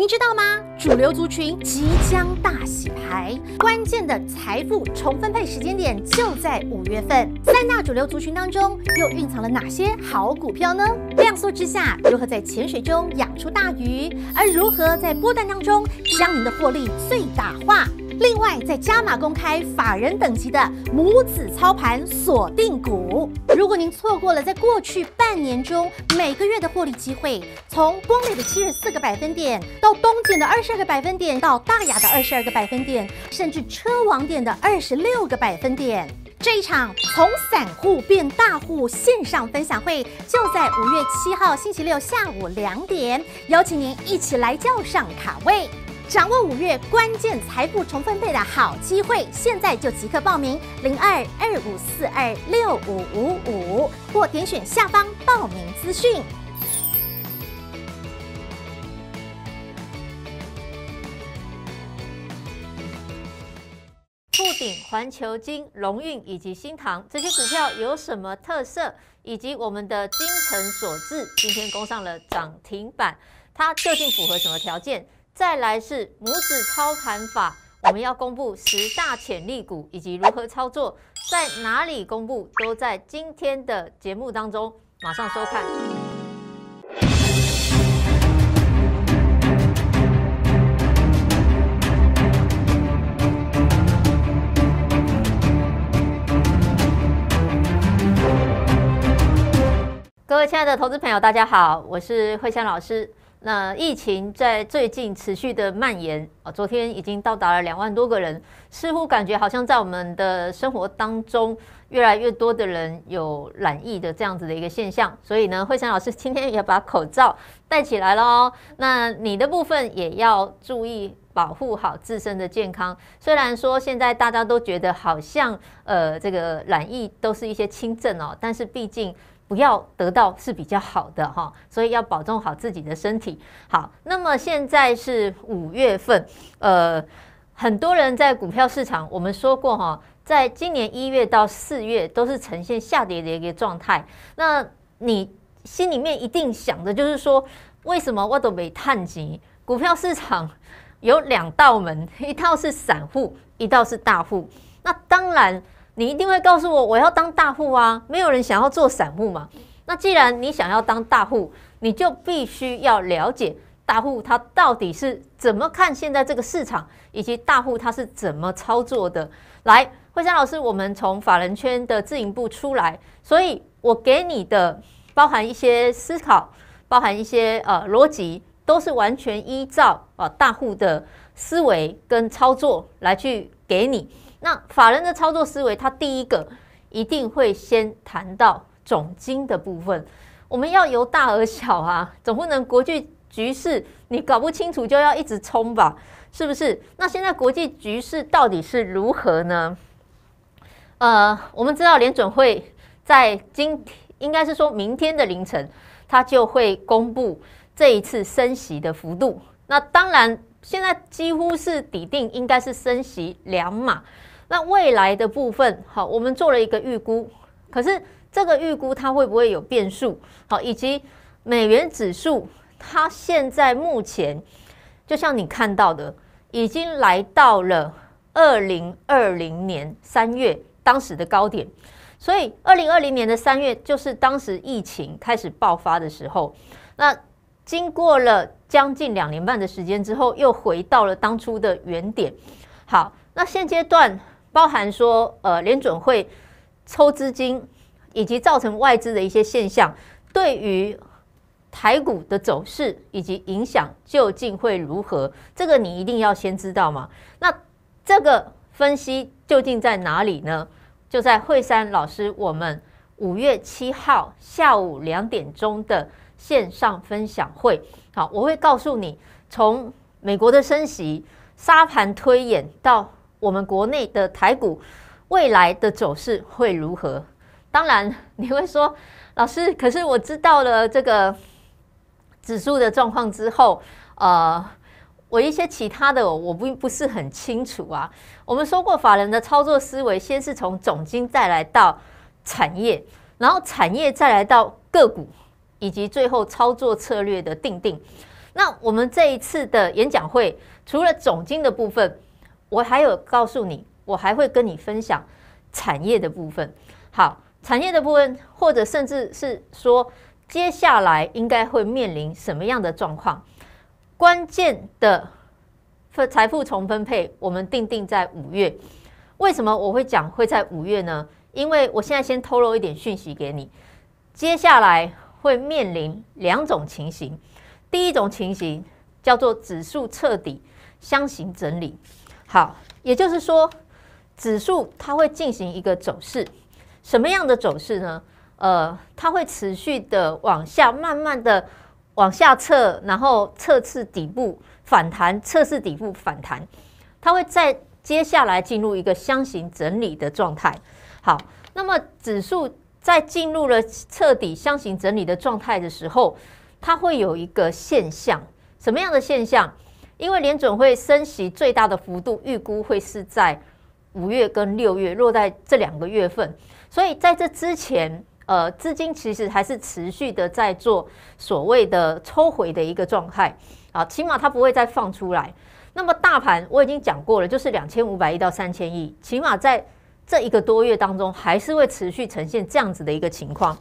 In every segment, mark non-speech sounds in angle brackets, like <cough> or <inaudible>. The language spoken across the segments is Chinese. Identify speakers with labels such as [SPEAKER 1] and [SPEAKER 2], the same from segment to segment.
[SPEAKER 1] 您知道吗？主流族群即将大洗牌，关键的财富重分配时间点就在五月份。三大主流族群当中，又蕴藏了哪些好股票呢？量缩之下，如何在潜水中养出大鱼？而如何在波段当中将您的获利最大化？另外，在加码公开法人等级的母子操盘锁定股。如果您错过了在过去半年中每个月的获利机会，从光美的七十四个百分点，到东健的二十二个百分点，到大雅的二十二个百分点，甚至车王点的二十六个百分点，这一场从散户变大户线上分享会，就在五月七号星期六下午两点，邀请您一起来叫上卡位。掌握五月关键财富重分配的好机会，现在就即刻报名零二二五四二六五五五，或点选下方报名资讯。富鼎、环球金、荣运以及新唐这些股票有什么特色？以及我们的金城所至，今天攻上了涨停板，它究竟符合什么条件？再来是拇指操盘法，我们要公布十大潜力股以及如何操作，在哪里公布都在今天的节目当中，马上收看。各位亲爱的投资朋友，大家好，我是慧香老师。那疫情在最近持续的蔓延啊，昨天已经到达了两万多个人，似乎感觉好像在我们的生活当中，越来越多的人有染疫的这样子的一个现象。所以呢，慧珊老师今天也把口罩戴起来喽。那你的部分也要注意保护好自身的健康。虽然说现在大家都觉得好像呃这个染疫都是一些轻症哦，但是毕竟。不要得到是比较好的哈，所以要保重好自己的身体。好，那么现在是五月份，呃，很多人在股票市场，我们说过哈，在今年一月到四月都是呈现下跌的一个状态。那你心里面一定想的就是说，为什么我都没探及？股票市场有两道门，一道是散户，一道是大户。那当然。你一定会告诉我，我要当大户啊！没有人想要做散户嘛？那既然你想要当大户，你就必须要了解大户他到底是怎么看现在这个市场，以及大户他是怎么操作的。来，慧山老师，我们从法人圈的自营部出来，所以我给你的包含一些思考，包含一些呃逻辑，都是完全依照啊大户的思维跟操作来去给你。那法人的操作思维，他第一个一定会先谈到总金的部分。我们要由大而小啊，<laughs> 总不能国际局势你搞不清楚就要一直冲吧？是不是？那现在国际局势到底是如何呢？呃，我们知道联准会在今应该是说明天的凌晨，他就会公布这一次升息的幅度。那当然，现在几乎是底定，应该是升息两码。那未来的部分，好，我们做了一个预估，可是这个预估它会不会有变数？好，以及美元指数，它现在目前就像你看到的，已经来到了二零二零年三月当时的高点，所以二零二零年的三月就是当时疫情开始爆发的时候，那经过了将近两年半的时间之后，又回到了当初的原点。好，那现阶段。包含说，呃，联准会抽资金，以及造成外资的一些现象，对于台股的走势以及影响究竟会如何？这个你一定要先知道嘛。那这个分析究竟在哪里呢？就在惠山老师我们五月七号下午两点钟的线上分享会。好，我会告诉你，从美国的升息沙盘推演到。我们国内的台股未来的走势会如何？当然，你会说老师，可是我知道了这个指数的状况之后，呃，我一些其他的我不不是很清楚啊。我们说过，法人的操作思维先是从总经再来到产业，然后产业再来到个股，以及最后操作策略的定定。那我们这一次的演讲会，除了总经的部分。我还有告诉你，我还会跟你分享产业的部分。好，产业的部分，或者甚至是说，接下来应该会面临什么样的状况？关键的财财富重分配，我们定定在五月。为什么我会讲会在五月呢？因为我现在先透露一点讯息给你，接下来会面临两种情形。第一种情形叫做指数彻底箱型整理。好，也就是说，指数它会进行一个走势，什么样的走势呢？呃，它会持续的往下，慢慢的往下测，然后测试底部反弹，测试底部反弹，它会在接下来进入一个箱型整理的状态。好，那么指数在进入了彻底箱型整理的状态的时候，它会有一个现象，什么样的现象？因为联准会升息最大的幅度预估会是在五月跟六月落在这两个月份，所以在这之前，呃，资金其实还是持续的在做所谓的抽回的一个状态啊，起码它不会再放出来。那么大盘我已经讲过了，就是两千五百亿到三千亿，起码在这一个多月当中还是会持续呈现这样子的一个情况，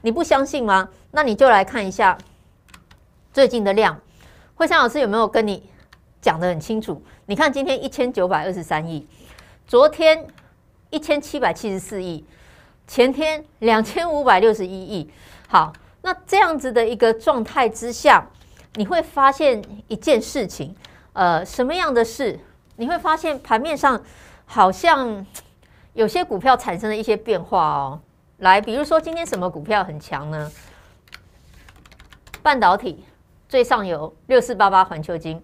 [SPEAKER 1] 你不相信吗？那你就来看一下最近的量，惠山老师有没有跟你？讲得很清楚。你看，今天一千九百二十三亿，昨天一千七百七十四亿，前天两千五百六十一亿。好，那这样子的一个状态之下，你会发现一件事情，呃，什么样的事？你会发现盘面上好像有些股票产生了一些变化哦。来，比如说今天什么股票很强呢？半导体最上游六四八八环球金。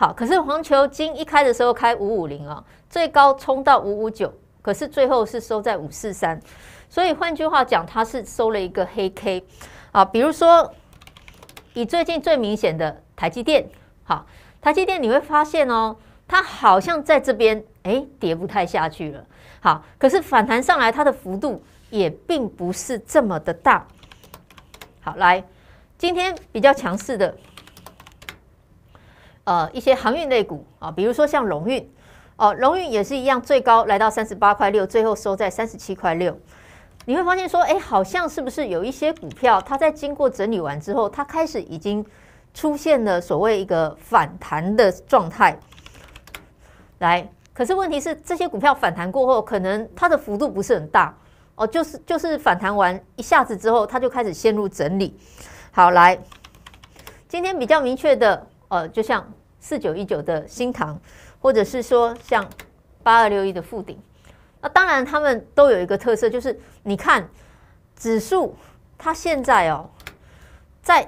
[SPEAKER 1] 好，可是黄球金一开的时候开五五零啊，最高冲到五五九，可是最后是收在五四三，所以换句话讲，它是收了一个黑 K，啊，比如说，以最近最明显的台积电，好，台积电你会发现哦，它好像在这边哎跌不太下去了，好，可是反弹上来它的幅度也并不是这么的大，好，来，今天比较强势的。呃，一些航运类股啊，比如说像龙运，哦，龙运也是一样，最高来到三十八块六，最后收在三十七块六。你会发现说，哎，好像是不是有一些股票，它在经过整理完之后，它开始已经出现了所谓一个反弹的状态。来，可是问题是，这些股票反弹过后，可能它的幅度不是很大，哦，就是就是反弹完一下子之后，它就开始陷入整理。好，来，今天比较明确的，呃，就像。四九一九的新塘，或者是说像八二六一的附顶，那当然他们都有一个特色，就是你看指数它现在哦，在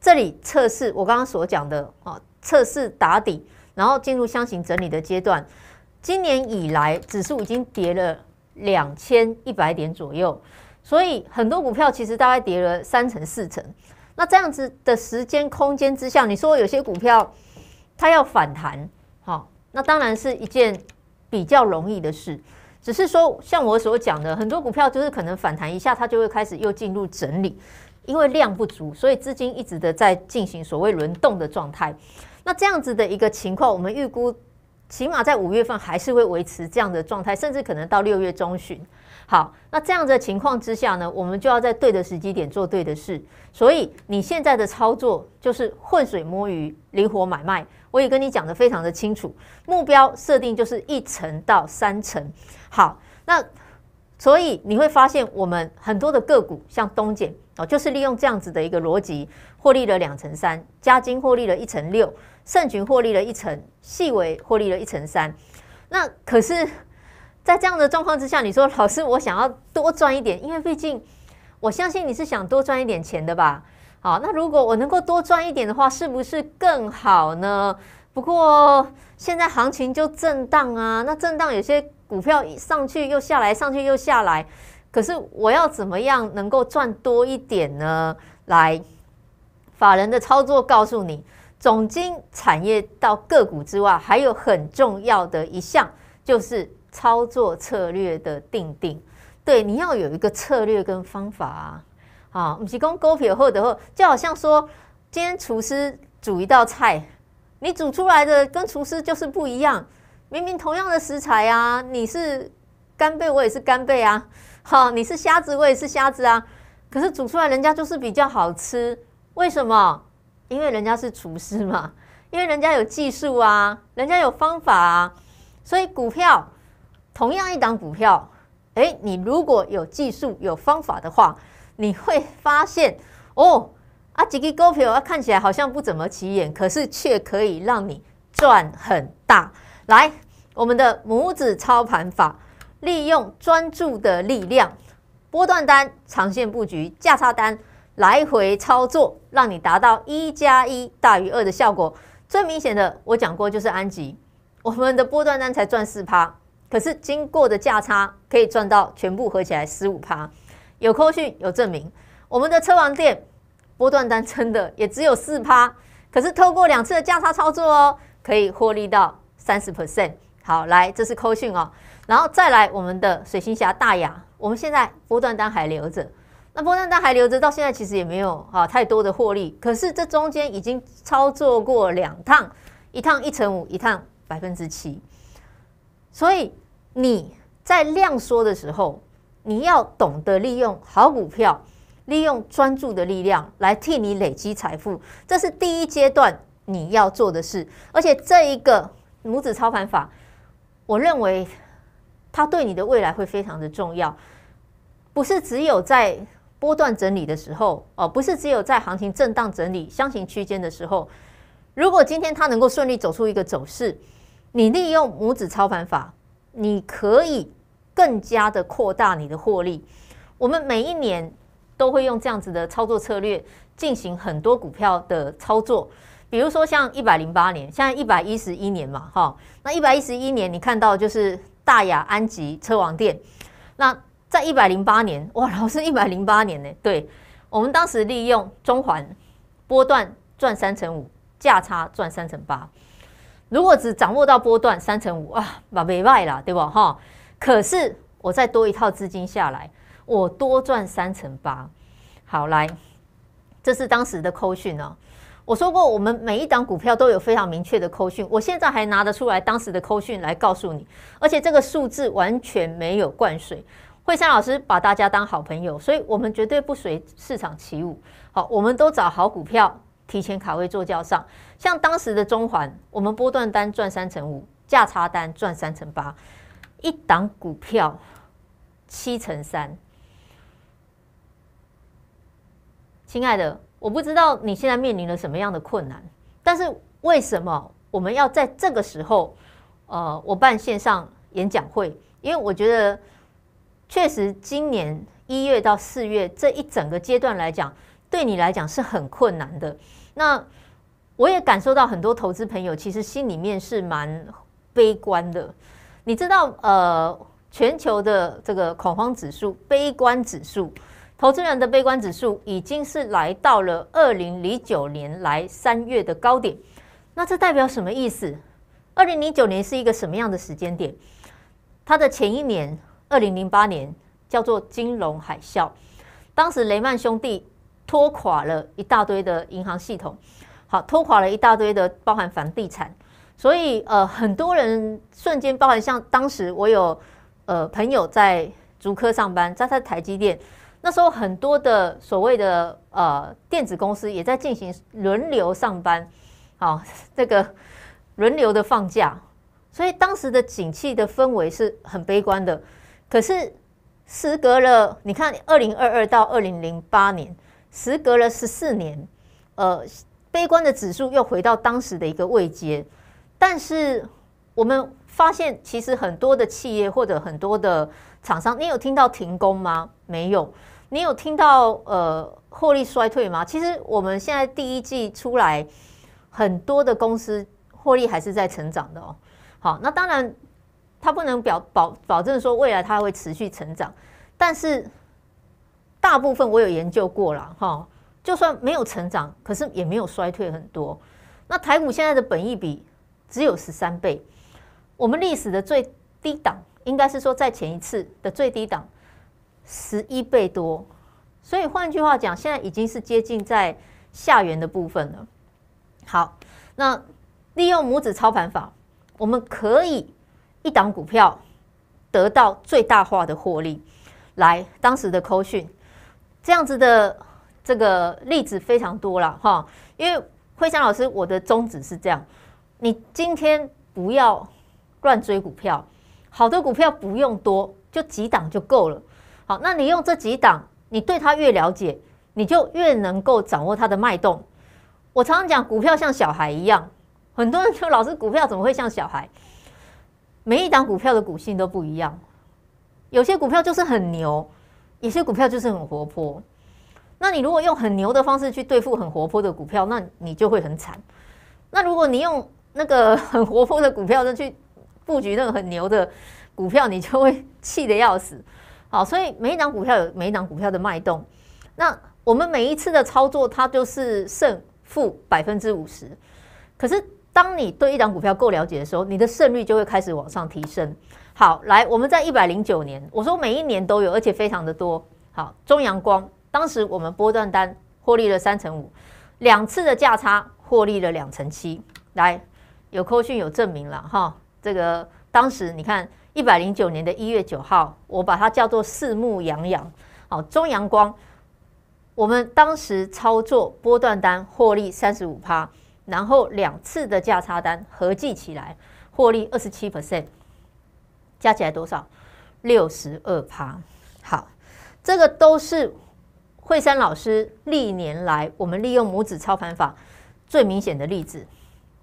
[SPEAKER 1] 这里测试我刚刚所讲的啊，测试打底，然后进入箱型整理的阶段。今年以来指数已经跌了两千一百点左右，所以很多股票其实大概跌了三成四成。那这样子的时间空间之下，你说有些股票？它要反弹，好，那当然是一件比较容易的事，只是说像我所讲的，很多股票就是可能反弹一下，它就会开始又进入整理，因为量不足，所以资金一直的在进行所谓轮动的状态。那这样子的一个情况，我们预估起码在五月份还是会维持这样的状态，甚至可能到六月中旬。好，那这样的情况之下呢，我们就要在对的时机点做对的事。所以你现在的操作就是混水摸鱼，灵活买卖。我也跟你讲的非常的清楚，目标设定就是一层到三层。好，那所以你会发现，我们很多的个股，像东碱哦，就是利用这样子的一个逻辑，获利了两层三，加金获利了一层六，盛群获利了一层，细微获利了一层三。那可是，在这样的状况之下，你说老师，我想要多赚一点，因为毕竟我相信你是想多赚一点钱的吧？好，那如果我能够多赚一点的话，是不是更好呢？不过现在行情就震荡啊，那震荡有些股票上去又下来，上去又下来。可是我要怎么样能够赚多一点呢？来，法人的操作告诉你，总经产业到个股之外，还有很重要的一项就是操作策略的定定。对，你要有一个策略跟方法啊。好，不是提供勾撇或的或，就好像说，今天厨师煮一道菜，你煮出来的跟厨师就是不一样。明明同样的食材啊，你是干贝，我也是干贝啊，好，<laughs> 你是虾子，我也是虾子啊。可是煮出来人家就是比较好吃，为什么？因为人家是厨师嘛，因为人家有技术啊，人家有方法啊。所以股票，同样一档股票，哎，你如果有技术有方法的话，你会发现，哦，阿吉吉狗皮，我看起来好像不怎么起眼，可是却可以让你赚很大。来，我们的拇指操盘法，利用专注的力量，波段单、长线布局、价差单来回操作，让你达到一加一大于二的效果。最明显的，我讲过就是安吉，我们的波段单才赚四趴，可是经过的价差可以赚到全部合起来十五趴。有扣讯有证明，我们的车王店波段单真的也只有四趴，可是透过两次的价差操作哦，可以获利到三十 percent。好，来这是扣讯哦，然后再来我们的水星侠大雅，我们现在波段单还留着，那波段单还留着，到现在其实也没有啊太多的获利，可是这中间已经操作过两趟，一趟一成五，一趟百分之七，所以你在量缩的时候。你要懂得利用好股票，利用专注的力量来替你累积财富，这是第一阶段你要做的事。而且这一个拇指操盘法，我认为它对你的未来会非常的重要。不是只有在波段整理的时候哦，不是只有在行情震荡整理箱型区间的时候，如果今天它能够顺利走出一个走势，你利用拇指操盘法，你可以。更加的扩大你的获利。我们每一年都会用这样子的操作策略进行很多股票的操作，比如说像一百零八年，像一百一十一年嘛，哈。那一百一十一年你看到就是大雅安吉、车王店。那在一百零八年，哇，老是一百零八年呢。对，我们当时利用中环波段赚三成五，价差赚三成八。如果只掌握到波段三成五啊，把没卖啦，对不哈？可是我再多一套资金下来，我多赚三成八。好，来，这是当时的扣讯呢。我说过，我们每一档股票都有非常明确的扣讯。我现在还拿得出来当时的扣讯来告诉你，而且这个数字完全没有灌水。惠山老师把大家当好朋友，所以我们绝对不随市场起舞。好，我们都找好股票，提前卡位做轿上。像当时的中环，我们波段单赚三成五，价差单赚三成八。一档股票七成三，亲爱的，我不知道你现在面临了什么样的困难，但是为什么我们要在这个时候，呃，我办线上演讲会？因为我觉得，确实今年一月到四月这一整个阶段来讲，对你来讲是很困难的。那我也感受到很多投资朋友其实心里面是蛮悲观的。你知道，呃，全球的这个恐慌指数、悲观指数，投资人的悲观指数已经是来到了二零零九年来三月的高点。那这代表什么意思？二零零九年是一个什么样的时间点？它的前一年，二零零八年叫做金融海啸，当时雷曼兄弟拖垮了一大堆的银行系统，好，拖垮了一大堆的包含房地产。所以，呃，很多人瞬间，包含像当时我有，呃，朋友在竹科上班，在他台积电，那时候很多的所谓的呃电子公司也在进行轮流上班，好，<laughs> 这个轮流的放假，所以当时的景气的氛围是很悲观的。可是，时隔了，你看，二零二二到二零零八年，时隔了十四年，呃，悲观的指数又回到当时的一个位阶。但是我们发现，其实很多的企业或者很多的厂商，你有听到停工吗？没有。你有听到呃获利衰退吗？其实我们现在第一季出来，很多的公司获利还是在成长的哦。好，那当然它不能表保保证说未来它会持续成长，但是大部分我有研究过了哈，就算没有成长，可是也没有衰退很多。那台股现在的本益比。只有十三倍，我们历史的最低档应该是说在前一次的最低档十一倍多，所以换句话讲，现在已经是接近在下缘的部分了。好，那利用拇指操盘法，我们可以一档股票得到最大化的获利。来，当时的扣讯这样子的这个例子非常多了哈，因为辉翔老师，我的宗旨是这样。你今天不要乱追股票，好的股票不用多，就几档就够了。好，那你用这几档，你对它越了解，你就越能够掌握它的脉动。我常常讲，股票像小孩一样，很多人说老师，股票怎么会像小孩？每一档股票的股性都不一样，有些股票就是很牛，有些股票就是很活泼。那你如果用很牛的方式去对付很活泼的股票，那你就会很惨。那如果你用那个很活泼的股票，就去布局那个很牛的股票，你就会气得要死。好，所以每一档股票有每一档股票的脉动。那我们每一次的操作，它就是胜负百分之五十。可是，当你对一档股票够了解的时候，你的胜率就会开始往上提升。好，来，我们在一百零九年，我说每一年都有，而且非常的多。好，中阳光，当时我们波段单获利了三成五，两次的价差获利了两成七。来。有扣讯有证明了哈，这个当时你看一百零九年的一月九号，我把它叫做四目洋洋，好中阳光，我们当时操作波段单获利三十五趴，然后两次的价差单合计起来获利二十七 percent，加起来多少？六十二趴。好，这个都是惠山老师历年来我们利用拇指操盘法最明显的例子。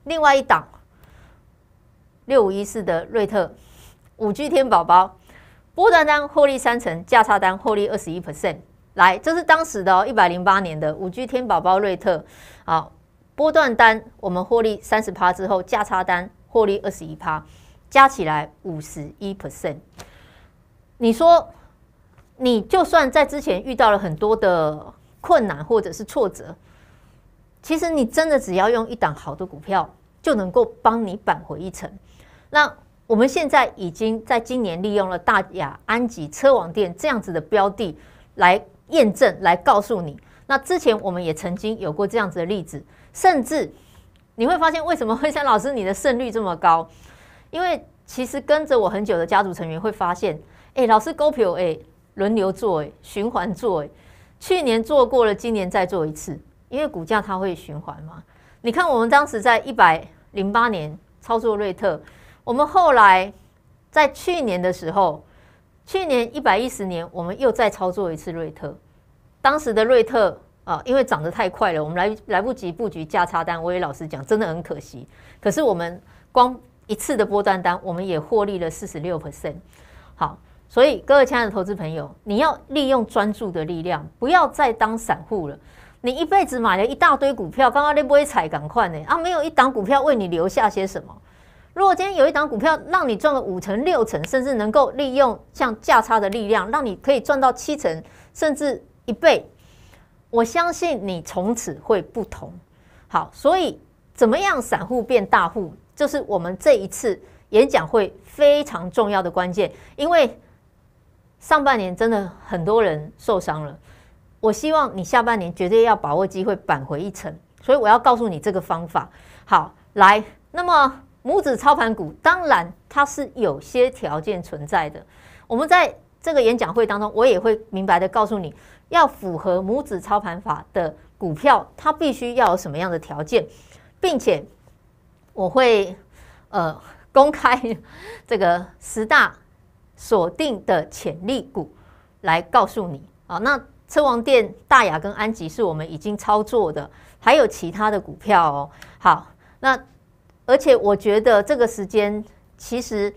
[SPEAKER 1] 另外一档。六五一四的瑞特，五 G 天宝宝，波段单获利三成，价差单获利二十一 percent。来，这是当时的一百零八年的五 G 天宝宝瑞特啊，波段单我们获利三十趴之后，价差单获利二十一趴，加起来五十一 percent。你说，你就算在之前遇到了很多的困难或者是挫折，其实你真的只要用一档好的股票，就能够帮你扳回一成。那我们现在已经在今年利用了大雅安吉车网店这样子的标的来验证，来告诉你。那之前我们也曾经有过这样子的例子，甚至你会发现为什么辉山老师你的胜率这么高？因为其实跟着我很久的家族成员会发现，哎，老师勾票哎，轮流做哎，循环做哎，去年做过了，今年再做一次，因为股价它会循环嘛。你看我们当时在一百零八年操作瑞特。我们后来在去年的时候，去年一百一十年，我们又再操作一次瑞特，当时的瑞特啊，因为涨得太快了，我们来来不及布局价差单。我也老实讲，真的很可惜。可是我们光一次的波段单，我们也获利了四十六 percent。好，所以，各位亲爱的投资朋友，你要利用专注的力量，不要再当散户了。你一辈子买了一大堆股票，刚刚那不会踩，赶快呢啊，没有一档股票为你留下些什么。如果今天有一档股票让你赚了五成、六成，甚至能够利用像价差的力量，让你可以赚到七成甚至一倍，我相信你从此会不同。好，所以怎么样散户变大户，就是我们这一次演讲会非常重要的关键。因为上半年真的很多人受伤了，我希望你下半年绝对要把握机会扳回一城。所以我要告诉你这个方法。好，来，那么。拇指操盘股，当然它是有些条件存在的。我们在这个演讲会当中，我也会明白的告诉你，要符合拇指操盘法的股票，它必须要有什么样的条件，并且我会呃公开这个十大锁定的潜力股来告诉你。啊。那车王店、大雅跟安吉是我们已经操作的，还有其他的股票哦。好，那。而且我觉得这个时间其实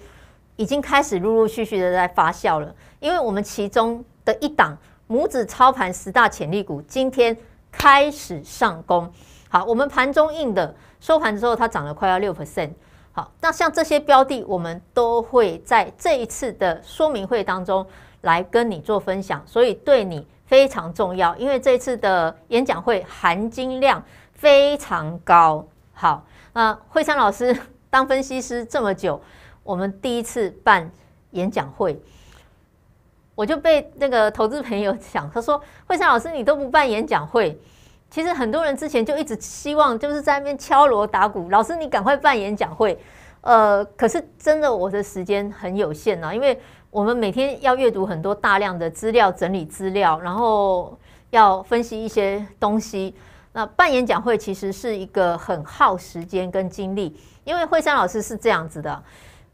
[SPEAKER 1] 已经开始陆陆续续的在发酵了，因为我们其中的一档母子操盘十大潜力股今天开始上攻。好，我们盘中印的收盘之后，它涨了快要六 percent。好，那像这些标的，我们都会在这一次的说明会当中来跟你做分享，所以对你非常重要，因为这次的演讲会含金量非常高。好，那惠山老师 <laughs> 当分析师这么久，我们第一次办演讲会，我就被那个投资朋友讲，他说：“惠山老师，你都不办演讲会。”其实很多人之前就一直希望，就是在那边敲锣打鼓，老师你赶快办演讲会。呃，可是真的我的时间很有限呢，因为我们每天要阅读很多大量的资料，整理资料，然后要分析一些东西。那办演讲会其实是一个很耗时间跟精力，因为惠山老师是这样子的，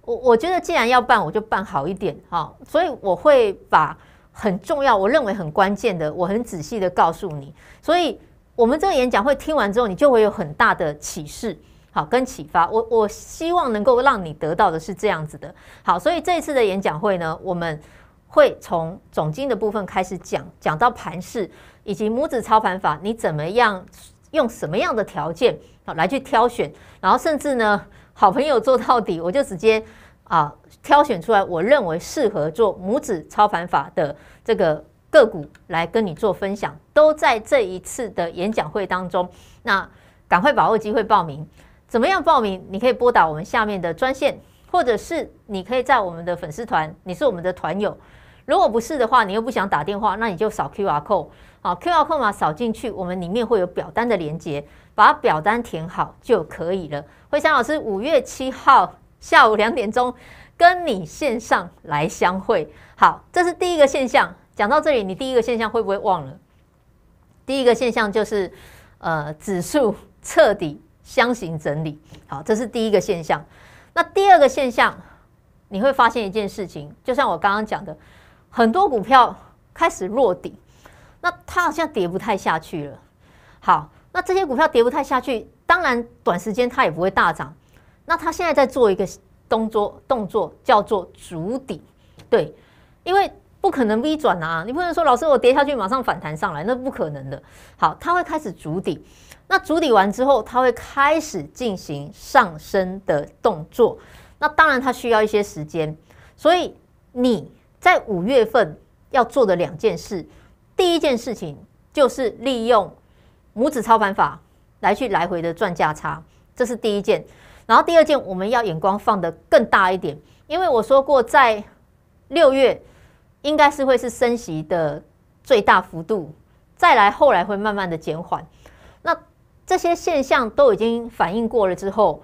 [SPEAKER 1] 我我觉得既然要办，我就办好一点哈，所以我会把很重要，我认为很关键的，我很仔细的告诉你，所以我们这个演讲会听完之后，你就会有很大的启示好跟启发，我我希望能够让你得到的是这样子的，好，所以这一次的演讲会呢，我们。会从总经的部分开始讲，讲到盘势，以及拇指操盘法，你怎么样用什么样的条件啊来去挑选，然后甚至呢，好朋友做到底，我就直接啊挑选出来，我认为适合做拇指操盘法的这个个股来跟你做分享，都在这一次的演讲会当中。那赶快把握机会报名，怎么样报名？你可以拨打我们下面的专线，或者是你可以在我们的粉丝团，你是我们的团友。如果不是的话，你又不想打电话，那你就扫 Q R code。好，Q R code 扫进去，我们里面会有表单的连接，把表单填好就可以了。慧香老师五月七号下午两点钟跟你线上来相会。好，这是第一个现象。讲到这里，你第一个现象会不会忘了？第一个现象就是，呃，指数彻底箱型整理。好，这是第一个现象。那第二个现象，你会发现一件事情，就像我刚刚讲的。很多股票开始落底，那它好像跌不太下去了。好，那这些股票跌不太下去，当然短时间它也不会大涨。那它现在在做一个动作，动作叫做筑底，对，因为不可能 V 转啊，你不能说老师我跌下去马上反弹上来，那不可能的。好，它会开始筑底，那筑底完之后，它会开始进行上升的动作。那当然它需要一些时间，所以你。在五月份要做的两件事，第一件事情就是利用母子操盘法来去来回的赚价差，这是第一件。然后第二件，我们要眼光放得更大一点，因为我说过，在六月应该是会是升息的最大幅度，再来后来会慢慢的减缓。那这些现象都已经反映过了之后，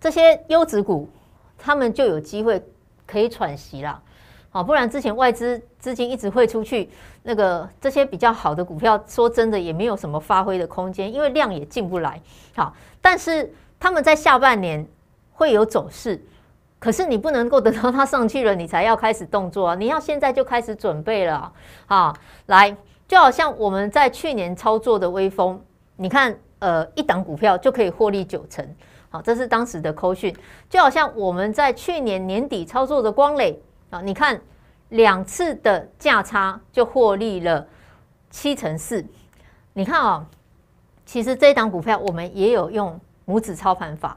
[SPEAKER 1] 这些优质股他们就有机会可以喘息了。好，不然之前外资资金一直汇出去，那个这些比较好的股票，说真的也没有什么发挥的空间，因为量也进不来。好，但是他们在下半年会有走势，可是你不能够等到它上去了，你才要开始动作啊！你要现在就开始准备了啊！来，就好像我们在去年操作的微风，你看，呃，一档股票就可以获利九成。好，这是当时的扣讯，就好像我们在去年年底操作的光磊。啊，你看两次的价差就获利了七成四。你看啊，其实这一档股票我们也有用拇指操盘法，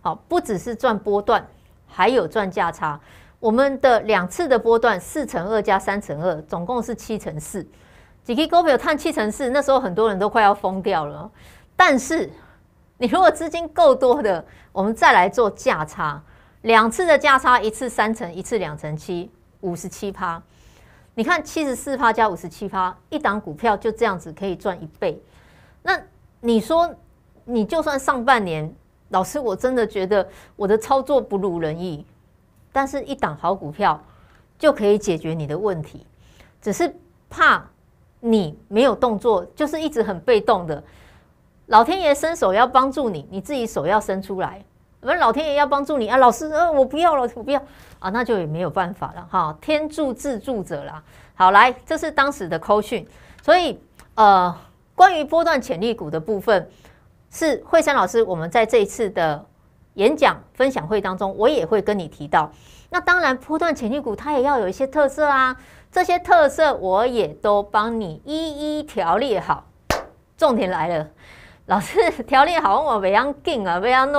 [SPEAKER 1] 好，不只是赚波段，还有赚价差。我们的两次的波段四乘二加三乘二，总共是七成四。J.K. 股票碳七成四，那时候很多人都快要疯掉了。但是你如果资金够多的，我们再来做价差。两次的价差，一次三成，一次两成七，五十七趴。你看七十四趴加五十七趴，一档股票就这样子可以赚一倍。那你说，你就算上半年，老师我真的觉得我的操作不如人意，但是一档好股票就可以解决你的问题。只是怕你没有动作，就是一直很被动的。老天爷伸手要帮助你，你自己手要伸出来。我们老天爷要帮助你啊！老师，呃，我不要了，我不要啊，那就也没有办法了哈。天助自助者啦。好，来，这是当时的扣 a 所以，呃，关于波段潜力股的部分，是惠山老师。我们在这一次的演讲分享会当中，我也会跟你提到。那当然，波段潜力股它也要有一些特色啊。这些特色我也都帮你一一条列好。重点来了，老师条列好我未要紧啊，未要紧。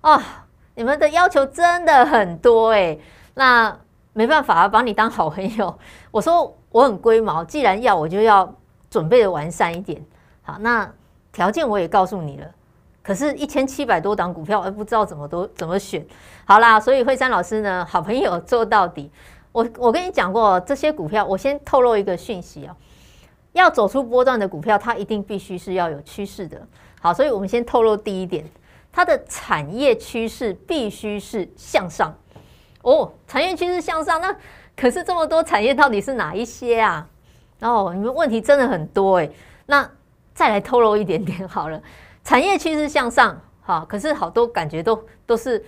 [SPEAKER 1] 啊，你们的要求真的很多哎，那没办法，把你当好朋友。我说我很龟毛，既然要我就要准备的完善一点。好，那条件我也告诉你了，可是，一千七百多档股票，我不知道怎么多怎么选。好啦，所以惠山老师呢，好朋友做到底。我我跟你讲过，这些股票，我先透露一个讯息啊：要走出波段的股票，它一定必须是要有趋势的。好，所以我们先透露第一点。它的产业趋势必须是向上哦，产业趋势向上。那可是这么多产业到底是哪一些啊？哦，你们问题真的很多哎。那再来透露一点点好了，产业趋势向上哈。可是好多感觉都都是，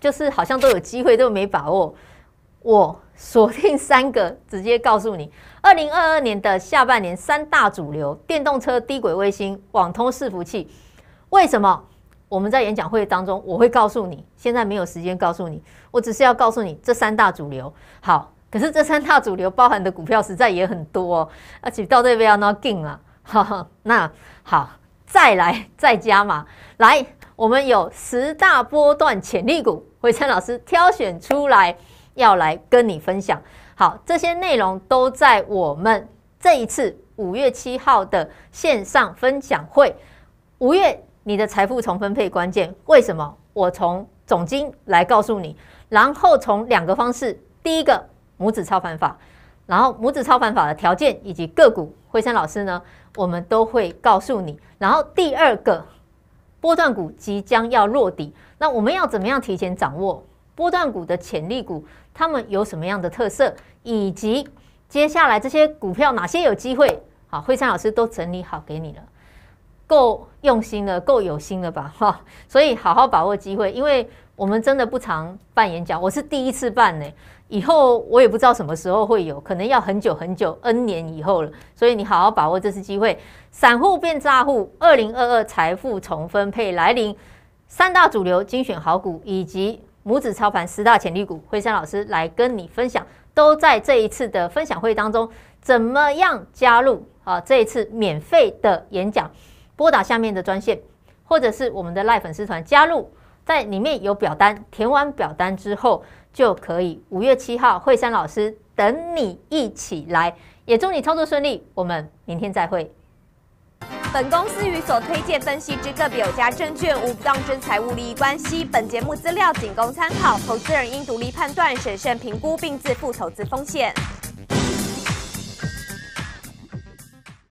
[SPEAKER 1] 就是好像都有机会都没把握。我锁定三个，直接告诉你：二零二二年的下半年三大主流，电动车、低轨卫星、网通伺服器。为什么？我们在演讲会当中，我会告诉你，现在没有时间告诉你，我只是要告诉你这三大主流。好，可是这三大主流包含的股票实在也很多，而且到这边要拿金了。那好，再来再加嘛，来，我们有十大波段潜力股，回成老师挑选出来要来跟你分享。好，这些内容都在我们这一次五月七号的线上分享会，五月。你的财富重分配关键为什么？我从总金来告诉你，然后从两个方式，第一个拇指操盘法，然后拇指操盘法的条件以及个股，辉山老师呢，我们都会告诉你。然后第二个波段股即将要落底，那我们要怎么样提前掌握波段股的潜力股？他们有什么样的特色，以及接下来这些股票哪些有机会？好，辉山老师都整理好给你了。够用心了，够有心了吧，哈！所以好好把握机会，因为我们真的不常办演讲，我是第一次办呢，以后我也不知道什么时候会有，可能要很久很久 N 年以后了，所以你好好把握这次机会，散户变大户，二零二二财富重分配来临，三大主流精选好股以及母子操盘十大潜力股，辉山老师来跟你分享，都在这一次的分享会当中，怎么样加入啊？这一次免费的演讲。拨打下面的专线，或者是我们的赖粉丝团加入，在里面有表单，填完表单之后就可以。五月七号，惠山老师等你一起来，也祝你操作顺利。我们明天再会。本公司与所推荐分析之个别有价证券无不当之财务利益关系，本节目资料仅供参考，投资人应独立判断、审慎评估并自负投资风险。